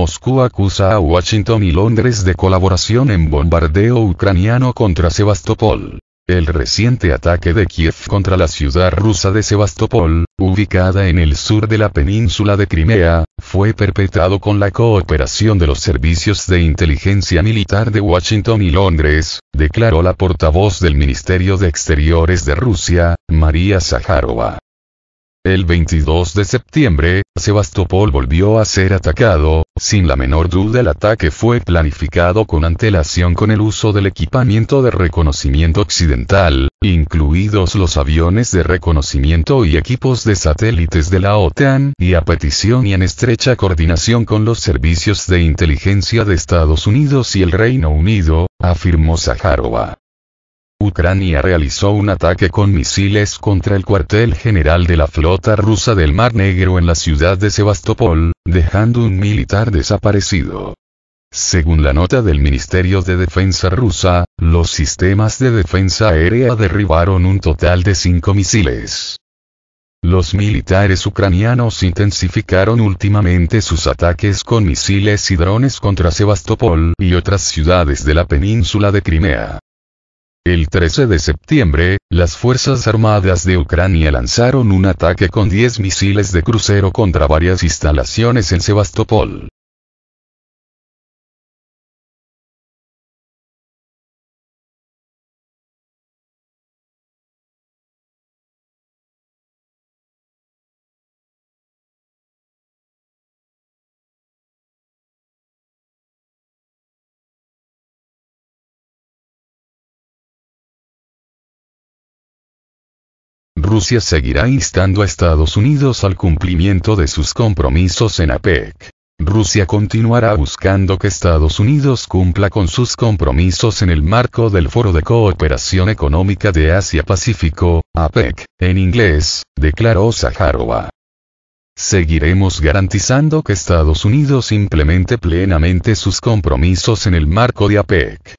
Moscú acusa a Washington y Londres de colaboración en bombardeo ucraniano contra Sebastopol. El reciente ataque de Kiev contra la ciudad rusa de Sebastopol, ubicada en el sur de la península de Crimea, fue perpetrado con la cooperación de los servicios de inteligencia militar de Washington y Londres, declaró la portavoz del Ministerio de Exteriores de Rusia, María Zaharova. El 22 de septiembre, Sebastopol volvió a ser atacado, sin la menor duda el ataque fue planificado con antelación con el uso del equipamiento de reconocimiento occidental, incluidos los aviones de reconocimiento y equipos de satélites de la OTAN, y a petición y en estrecha coordinación con los servicios de inteligencia de Estados Unidos y el Reino Unido, afirmó Zaharova. Ucrania realizó un ataque con misiles contra el cuartel general de la flota rusa del Mar Negro en la ciudad de Sebastopol, dejando un militar desaparecido. Según la nota del Ministerio de Defensa rusa, los sistemas de defensa aérea derribaron un total de cinco misiles. Los militares ucranianos intensificaron últimamente sus ataques con misiles y drones contra Sebastopol y otras ciudades de la península de Crimea. El 13 de septiembre, las Fuerzas Armadas de Ucrania lanzaron un ataque con 10 misiles de crucero contra varias instalaciones en Sebastopol. Rusia seguirá instando a Estados Unidos al cumplimiento de sus compromisos en APEC. Rusia continuará buscando que Estados Unidos cumpla con sus compromisos en el marco del Foro de Cooperación Económica de Asia-Pacífico, APEC, en inglés, declaró Zaharova. Seguiremos garantizando que Estados Unidos implemente plenamente sus compromisos en el marco de APEC.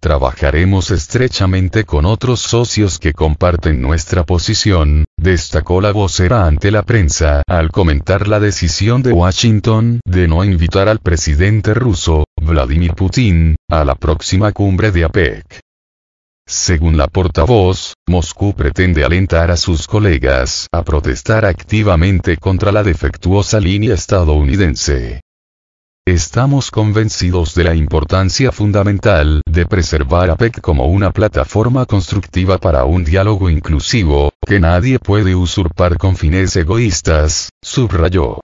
Trabajaremos estrechamente con otros socios que comparten nuestra posición, destacó la vocera ante la prensa al comentar la decisión de Washington de no invitar al presidente ruso, Vladimir Putin, a la próxima cumbre de APEC. Según la portavoz, Moscú pretende alentar a sus colegas a protestar activamente contra la defectuosa línea estadounidense. Estamos convencidos de la importancia fundamental de preservar a PEC como una plataforma constructiva para un diálogo inclusivo, que nadie puede usurpar con fines egoístas, subrayó.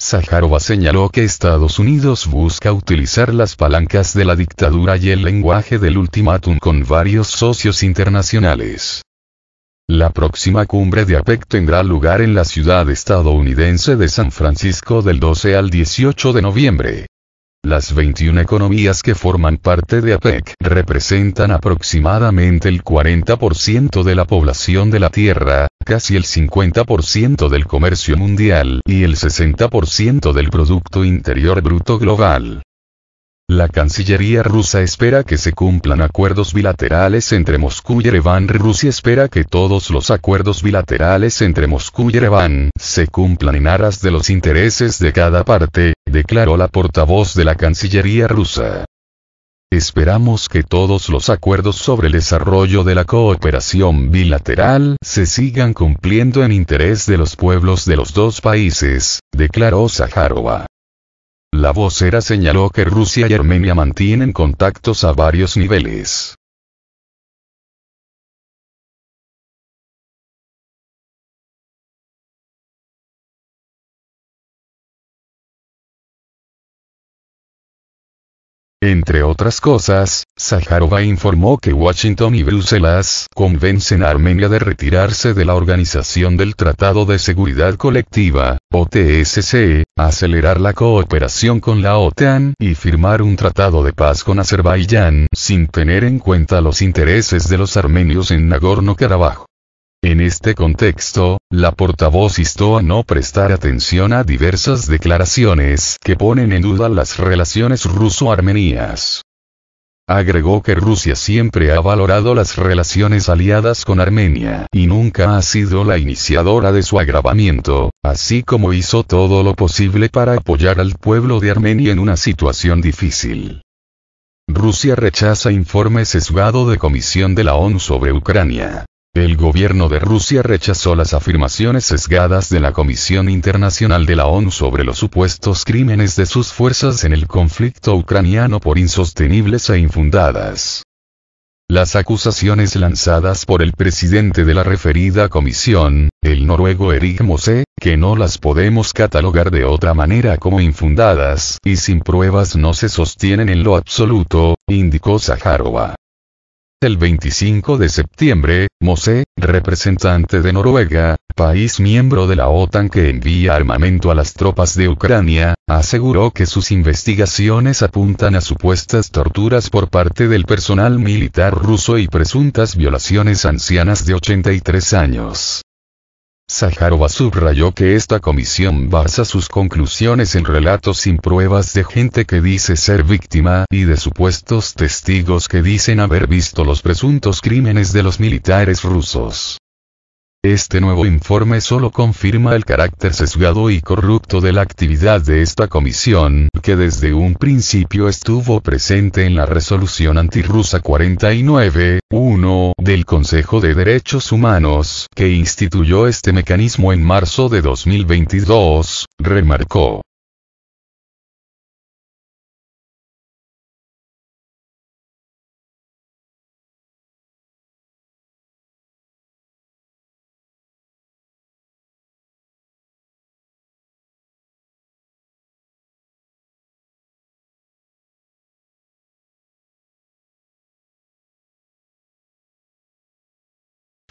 Sajarova señaló que Estados Unidos busca utilizar las palancas de la dictadura y el lenguaje del ultimátum con varios socios internacionales. La próxima cumbre de APEC tendrá lugar en la ciudad estadounidense de San Francisco del 12 al 18 de noviembre. Las 21 economías que forman parte de APEC representan aproximadamente el 40% de la población de la Tierra, casi el 50% del comercio mundial y el 60% del Producto Interior Bruto Global. La Cancillería rusa espera que se cumplan acuerdos bilaterales entre Moscú y Ereván. Rusia espera que todos los acuerdos bilaterales entre Moscú y Ereván se cumplan en aras de los intereses de cada parte, declaró la portavoz de la Cancillería rusa. Esperamos que todos los acuerdos sobre el desarrollo de la cooperación bilateral se sigan cumpliendo en interés de los pueblos de los dos países, declaró Zaharova. La vocera señaló que Rusia y Armenia mantienen contactos a varios niveles. Entre otras cosas, Sajarova informó que Washington y Bruselas convencen a Armenia de retirarse de la Organización del Tratado de Seguridad Colectiva, OTSC, acelerar la cooperación con la OTAN y firmar un tratado de paz con Azerbaiyán sin tener en cuenta los intereses de los armenios en Nagorno-Karabaj. En este contexto, la portavoz instó a no prestar atención a diversas declaraciones que ponen en duda las relaciones ruso-armenias. Agregó que Rusia siempre ha valorado las relaciones aliadas con Armenia y nunca ha sido la iniciadora de su agravamiento, así como hizo todo lo posible para apoyar al pueblo de Armenia en una situación difícil. Rusia rechaza informe sesgado de Comisión de la ONU sobre Ucrania. El gobierno de Rusia rechazó las afirmaciones sesgadas de la Comisión Internacional de la ONU sobre los supuestos crímenes de sus fuerzas en el conflicto ucraniano por insostenibles e infundadas. Las acusaciones lanzadas por el presidente de la referida comisión, el noruego Erik Mose, que no las podemos catalogar de otra manera como infundadas y sin pruebas no se sostienen en lo absoluto, indicó Zaharova. El 25 de septiembre, Mosé, representante de Noruega, país miembro de la OTAN que envía armamento a las tropas de Ucrania, aseguró que sus investigaciones apuntan a supuestas torturas por parte del personal militar ruso y presuntas violaciones ancianas de 83 años. Sajarova subrayó que esta comisión basa sus conclusiones en relatos sin pruebas de gente que dice ser víctima y de supuestos testigos que dicen haber visto los presuntos crímenes de los militares rusos. Este nuevo informe solo confirma el carácter sesgado y corrupto de la actividad de esta comisión, que desde un principio estuvo presente en la resolución antirrusa 49-1 del Consejo de Derechos Humanos, que instituyó este mecanismo en marzo de 2022, remarcó.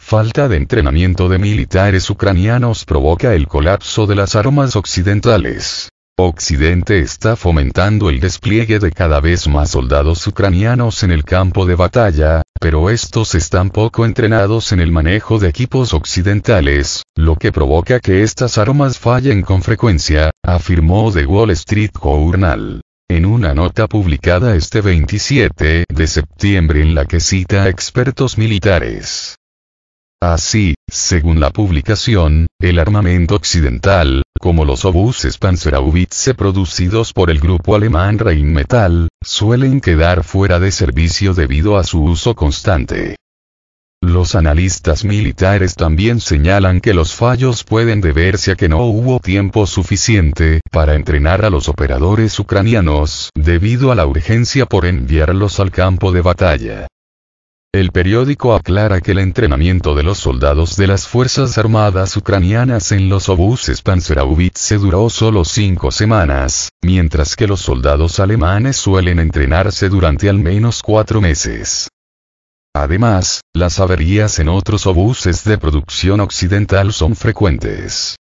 falta de entrenamiento de militares ucranianos provoca el colapso de las armas occidentales. Occidente está fomentando el despliegue de cada vez más soldados ucranianos en el campo de batalla, pero estos están poco entrenados en el manejo de equipos occidentales, lo que provoca que estas armas fallen con frecuencia, afirmó The Wall Street Journal. En una nota publicada este 27 de septiembre en la que cita a expertos militares, Así, según la publicación, el armamento occidental, como los obuses Panzerhaubitze producidos por el grupo alemán Rheinmetall, suelen quedar fuera de servicio debido a su uso constante. Los analistas militares también señalan que los fallos pueden deberse a que no hubo tiempo suficiente para entrenar a los operadores ucranianos debido a la urgencia por enviarlos al campo de batalla. El periódico aclara que el entrenamiento de los soldados de las Fuerzas Armadas ucranianas en los obuses se duró solo cinco semanas, mientras que los soldados alemanes suelen entrenarse durante al menos cuatro meses. Además, las averías en otros obuses de producción occidental son frecuentes.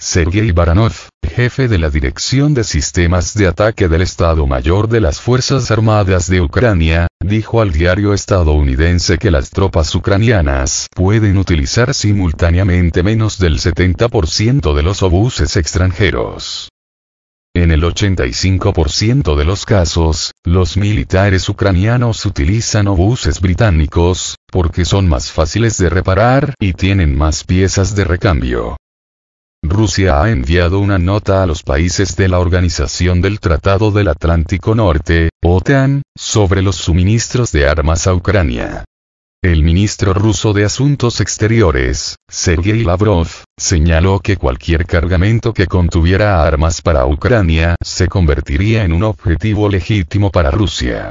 Sergei Baranov, jefe de la Dirección de Sistemas de Ataque del Estado Mayor de las Fuerzas Armadas de Ucrania, dijo al diario estadounidense que las tropas ucranianas pueden utilizar simultáneamente menos del 70% de los obuses extranjeros. En el 85% de los casos, los militares ucranianos utilizan obuses británicos, porque son más fáciles de reparar y tienen más piezas de recambio. Rusia ha enviado una nota a los países de la Organización del Tratado del Atlántico Norte, OTAN, sobre los suministros de armas a Ucrania. El ministro ruso de Asuntos Exteriores, Sergei Lavrov, señaló que cualquier cargamento que contuviera armas para Ucrania se convertiría en un objetivo legítimo para Rusia.